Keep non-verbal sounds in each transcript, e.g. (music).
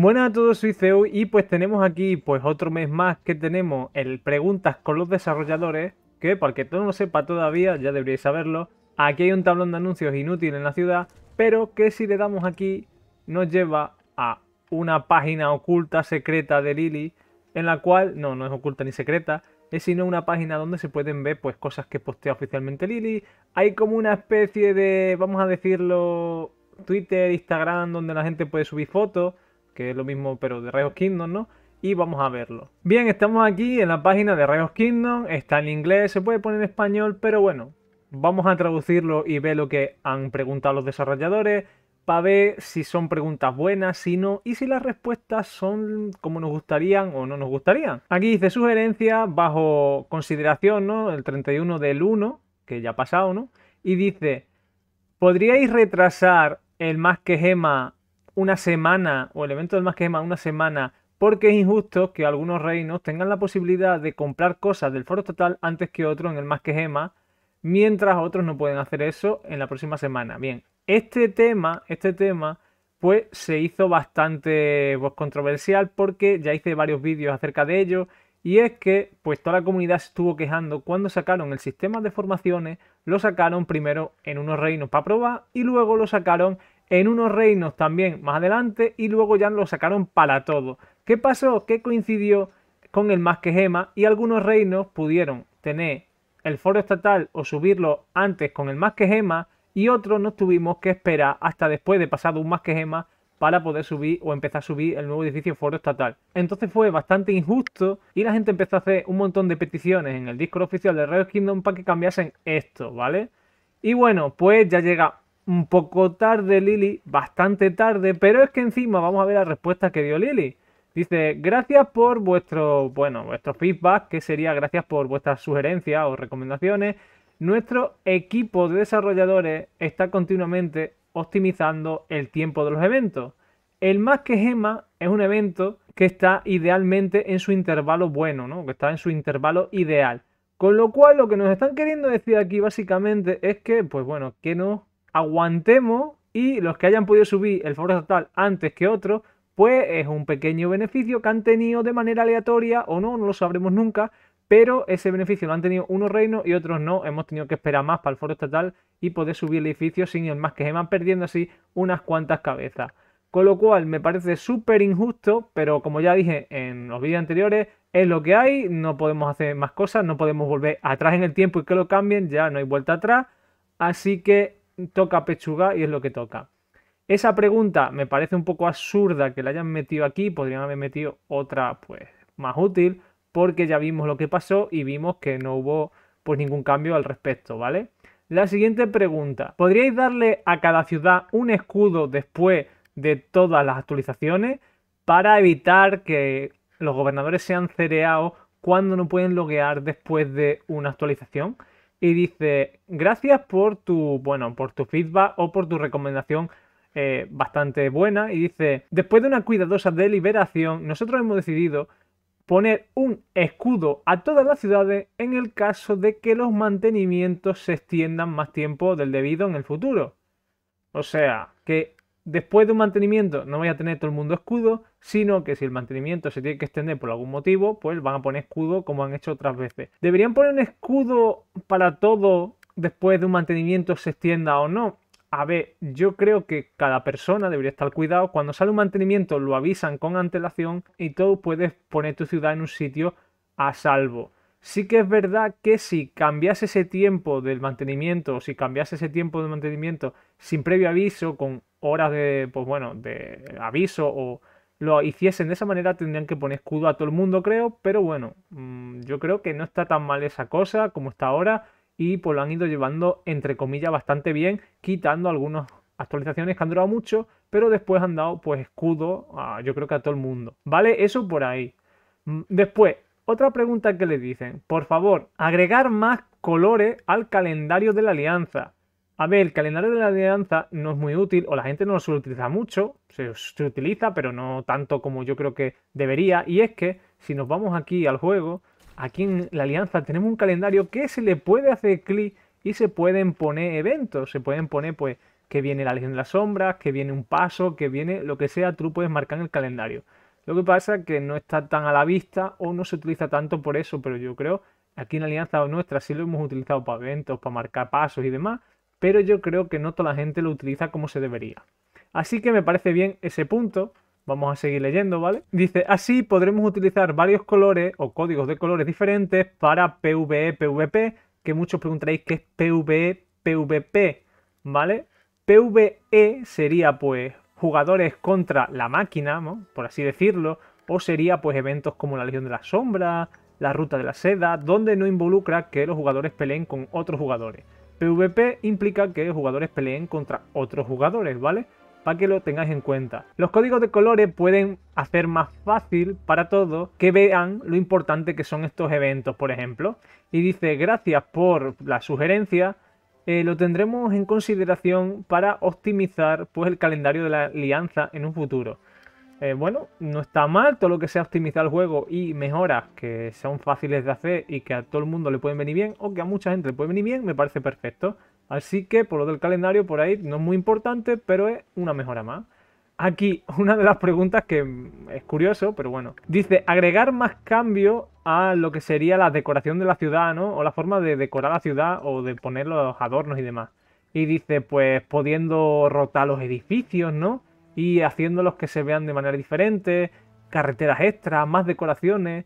Buenas a todos, soy Ceu y pues tenemos aquí pues otro mes más que tenemos el preguntas con los desarrolladores, que para que todo no lo sepa todavía, ya deberíais saberlo, aquí hay un tablón de anuncios inútil en la ciudad, pero que si le damos aquí nos lleva a una página oculta secreta de Lili en la cual, no, no es oculta ni secreta, es sino una página donde se pueden ver pues cosas que postea oficialmente Lili hay como una especie de, vamos a decirlo, Twitter, Instagram, donde la gente puede subir fotos, que es lo mismo pero de Rayos Kingdom, ¿no? Y vamos a verlo. Bien, estamos aquí en la página de Rayos Kingdom, está en inglés, se puede poner en español, pero bueno, vamos a traducirlo y ver lo que han preguntado los desarrolladores para ver si son preguntas buenas, si no, y si las respuestas son como nos gustarían o no nos gustarían. Aquí dice sugerencia bajo consideración, ¿no? El 31 del 1, que ya ha pasado, ¿no? Y dice, ¿podríais retrasar el más que gema una semana, o el evento del más que gema, una semana, porque es injusto que algunos reinos tengan la posibilidad de comprar cosas del foro total antes que otros en el más que gema, mientras otros no pueden hacer eso en la próxima semana. Bien, este tema, este tema, pues se hizo bastante pues, controversial porque ya hice varios vídeos acerca de ello. Y es que, pues toda la comunidad se estuvo quejando cuando sacaron el sistema de formaciones, lo sacaron primero en unos reinos para probar y luego lo sacaron en unos reinos también más adelante y luego ya lo sacaron para todo. ¿Qué pasó? Que coincidió con el más que gema y algunos reinos pudieron tener el foro estatal o subirlo antes con el más que gema y otros nos tuvimos que esperar hasta después de pasado un más que gema para poder subir o empezar a subir el nuevo edificio foro estatal. Entonces fue bastante injusto y la gente empezó a hacer un montón de peticiones en el disco oficial de Red Kingdom para que cambiasen esto, ¿vale? Y bueno, pues ya llega un poco tarde Lili, bastante tarde, pero es que encima vamos a ver la respuesta que dio Lili. Dice, gracias por vuestro, bueno, vuestro feedback, que sería gracias por vuestras sugerencias o recomendaciones. Nuestro equipo de desarrolladores está continuamente optimizando el tiempo de los eventos. El más que gema es un evento que está idealmente en su intervalo bueno, ¿no? Que está en su intervalo ideal. Con lo cual, lo que nos están queriendo decir aquí básicamente es que, pues bueno, que no aguantemos y los que hayan podido subir el foro estatal antes que otros, pues es un pequeño beneficio que han tenido de manera aleatoria o no, no lo sabremos nunca, pero ese beneficio lo han tenido unos reinos y otros no. Hemos tenido que esperar más para el foro estatal y poder subir el edificio sin el más que se van perdiendo así unas cuantas cabezas. Con lo cual me parece súper injusto, pero como ya dije en los vídeos anteriores, es lo que hay, no podemos hacer más cosas, no podemos volver atrás en el tiempo y que lo cambien, ya no hay vuelta atrás. Así que toca pechuga y es lo que toca. Esa pregunta me parece un poco absurda que la hayan metido aquí, podrían haber metido otra pues más útil, porque ya vimos lo que pasó y vimos que no hubo pues ningún cambio al respecto, ¿vale? La siguiente pregunta, ¿podríais darle a cada ciudad un escudo después de todas las actualizaciones para evitar que los gobernadores sean cereados cuando no pueden loguear después de una actualización? y dice, gracias por tu, bueno, por tu feedback o por tu recomendación eh, bastante buena. Y dice, después de una cuidadosa deliberación, nosotros hemos decidido poner un escudo a todas las ciudades en el caso de que los mantenimientos se extiendan más tiempo del debido en el futuro. O sea, que Después de un mantenimiento no voy a tener todo el mundo escudo, sino que si el mantenimiento se tiene que extender por algún motivo, pues van a poner escudo como han hecho otras veces. ¿Deberían poner un escudo para todo después de un mantenimiento se extienda o no? A ver, yo creo que cada persona debería estar cuidado. Cuando sale un mantenimiento lo avisan con antelación y tú puedes poner tu ciudad en un sitio a salvo. Sí que es verdad que si cambiase ese tiempo del mantenimiento, o si cambiase ese tiempo de mantenimiento sin previo aviso, con horas de, pues bueno, de aviso o lo hiciesen de esa manera, tendrían que poner escudo a todo el mundo, creo, pero bueno, mm, yo creo que no está tan mal esa cosa como está ahora y pues lo han ido llevando, entre comillas, bastante bien, quitando algunas actualizaciones que han durado mucho, pero después han dado pues escudo, a, yo creo que a todo el mundo, ¿vale? Eso por ahí. Mm, después, otra pregunta que le dicen, por favor, agregar más colores al calendario de la alianza. A ver, el calendario de la alianza no es muy útil o la gente no lo suele utilizar mucho, se, utiliza pero no tanto como yo creo que debería y es que si nos vamos aquí al juego, aquí en la alianza tenemos un calendario que se le puede hacer clic y se pueden poner eventos, se pueden poner pues que viene la Legión de las Sombras, que viene un paso, que viene lo que sea, tú puedes marcar en el calendario. Lo que pasa es que no está tan a la vista o no se utiliza tanto por eso, pero yo creo aquí en Alianza Nuestra sí lo hemos utilizado para eventos, para marcar pasos y demás, pero yo creo que no toda la gente lo utiliza como se debería. Así que me parece bien ese punto. Vamos a seguir leyendo, ¿vale? Dice, así podremos utilizar varios colores o códigos de colores diferentes para PvE, PvP, que muchos preguntaréis qué es PvE, PvP, ¿vale? PvE sería pues jugadores contra la máquina, por así decirlo, o sería pues eventos como la Legión de la Sombra, la Ruta de la Seda, donde no involucra que los jugadores peleen con otros jugadores. PvP implica que los jugadores peleen contra otros jugadores, ¿vale? para que lo tengáis en cuenta. Los códigos de colores pueden hacer más fácil para todos que vean lo importante que son estos eventos, por ejemplo. Y dice, gracias por la sugerencia, eh, lo tendremos en consideración para optimizar pues, el calendario de la alianza en un futuro. Eh, bueno, no está mal todo lo que sea optimizar el juego y mejoras que sean fáciles de hacer y que a todo el mundo le pueden venir bien o que a mucha gente le pueden venir bien, me parece perfecto. Así que por lo del calendario por ahí no es muy importante, pero es una mejora más aquí una de las preguntas que es curioso, pero bueno. Dice, agregar más cambio a lo que sería la decoración de la ciudad, ¿no? O la forma de decorar la ciudad o de poner los adornos y demás. Y dice, pues pudiendo rotar los edificios, ¿no? Y haciéndolos que se vean de manera diferente, carreteras extras, más decoraciones.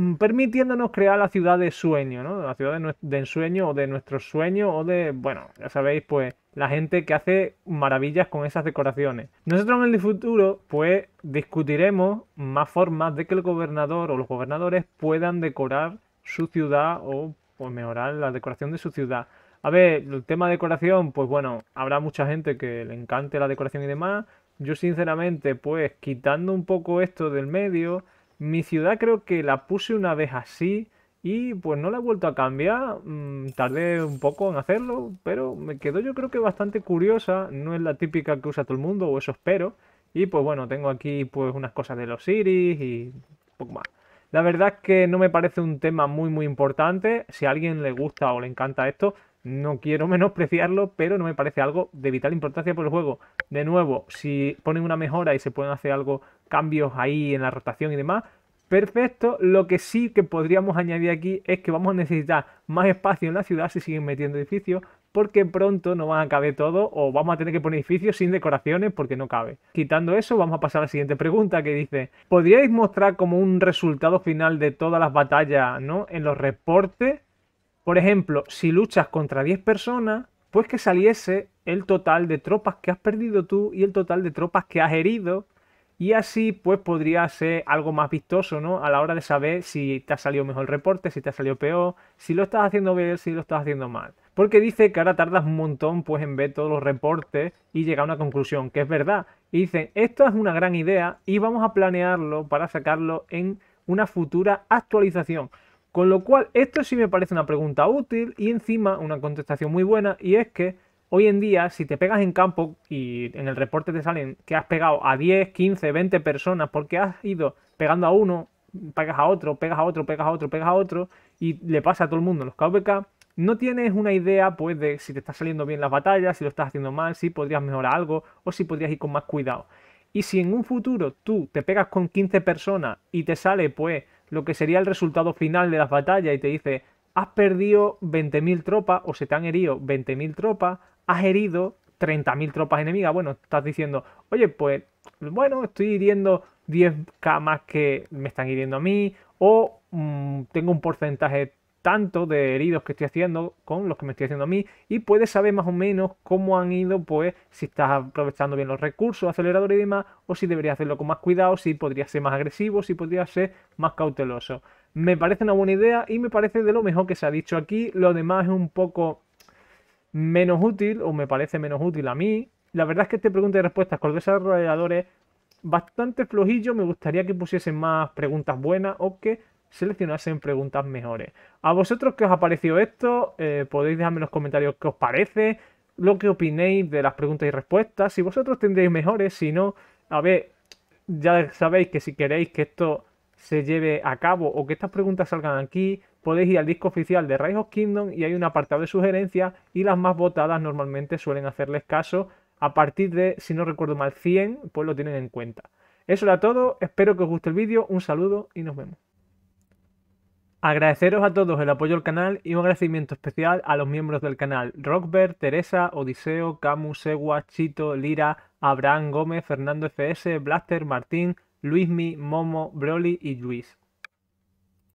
Mm, permitiéndonos crear la ciudad de sueño, ¿no? La ciudad de, ensueño o de nuestro sueño. o de, bueno, ya sabéis, pues la gente que hace maravillas con esas decoraciones. Nosotros en el futuro, pues, discutiremos más formas de que el gobernador o los gobernadores puedan decorar su ciudad o pues, mejorar la decoración de su ciudad. A ver, el tema de decoración, pues bueno, habrá mucha gente que le encante la decoración y demás. Yo sinceramente, pues, quitando un poco esto del medio, mi ciudad creo que la puse una vez así y pues no la he vuelto a cambiar. Mm, tardé un poco en hacerlo, pero me quedó yo creo que bastante curiosa. No es la típica que usa todo el mundo, o eso espero. Y pues bueno, tengo aquí pues unas cosas de los Iris y poco más. La verdad es que no me parece un tema muy muy importante. Si a alguien le gusta o le encanta esto, no quiero (laughs) menospreciarlo, pero no me parece algo de vital importancia por el juego. De nuevo, si ponen una mejora y se pueden hacer algo, cambios ahí en la rotación y demás, perfecto. Lo que sí que podríamos añadir aquí es que vamos a necesitar más espacio en la ciudad si siguen metiendo edificios, porque pronto no van a caber todo o vamos a tener que poner edificios sin decoraciones porque no cabe. Quitando eso, vamos a pasar a la siguiente pregunta que dice, ¿podríais mostrar como un resultado final de todas las batallas ¿no? en los reportes? Por ejemplo, si luchas contra 10 personas, pues que saliese el total de tropas que has perdido tú y el total de tropas que has herido. Y así pues podría ser algo más vistoso, ¿no? A la hora de saber si te ha salido mejor el reporte, si te ha salido peor, si lo estás haciendo bien, si lo estás haciendo mal. Porque dice que ahora tardas un montón pues en ver todos los reportes y llegar a una conclusión, que es verdad. Y dicen, esto es una gran idea y vamos a planearlo para sacarlo en una futura actualización. Con lo cual, esto sí me parece una pregunta útil y encima una contestación muy buena y es que hoy en día si te pegas en campo y en el reporte te salen que has pegado a 10, 15, 20 personas porque has ido pegando a uno, pegas a otro, pegas a otro, pegas a otro, pegas a otro y le pasa a todo el mundo los KVK, no tienes una idea pues de si te está saliendo bien las batallas, si lo estás haciendo mal, si podrías mejorar algo o si podrías ir con más cuidado. Y si en un futuro tú te pegas con 15 personas y te sale pues lo que sería el resultado final de las batallas y te dice, has perdido 20.000 tropas o se te han herido 20.000 tropas, has herido 30.000 tropas enemigas. Bueno, estás diciendo, oye, pues, bueno, estoy hiriendo 10k más que me están hiriendo a mí, o mm, tengo un porcentaje tanto de heridos que estoy haciendo con los que me estoy haciendo a mí y puedes saber más o menos cómo han ido, pues si estás aprovechando bien los recursos, aceleradores y demás, o si deberías hacerlo con más cuidado, si podría ser más agresivo, si podría ser más cauteloso. Me parece una buena idea y me parece de lo mejor que se ha dicho aquí, lo demás es un poco menos útil o me parece menos útil a mí. La verdad es que este pregunta y respuestas con los desarrolladores bastante flojillo, me gustaría que pusiesen más preguntas buenas o que en preguntas mejores. ¿A vosotros que os ha parecido esto? Eh, podéis dejarme en los comentarios qué os parece, lo que opinéis de las preguntas y respuestas, si vosotros tendréis mejores, si no, a ver, ya sabéis que si queréis que esto se lleve a cabo o que estas preguntas salgan aquí, podéis ir al disco oficial de Rise of Kingdom y hay un apartado de sugerencias y las más votadas normalmente suelen hacerles caso a partir de, si no recuerdo mal, 100, pues lo tienen en cuenta. Eso era todo, espero que os guste el vídeo, un saludo y nos vemos. Agradeceros a todos el apoyo al canal y un agradecimiento especial a los miembros del canal Rockbert, Teresa, Odiseo, Camus, Segua, Chito, Lira, Abraham Gómez, Fernando FS, Blaster, Martín, Luismi, Momo, Broly y Luis.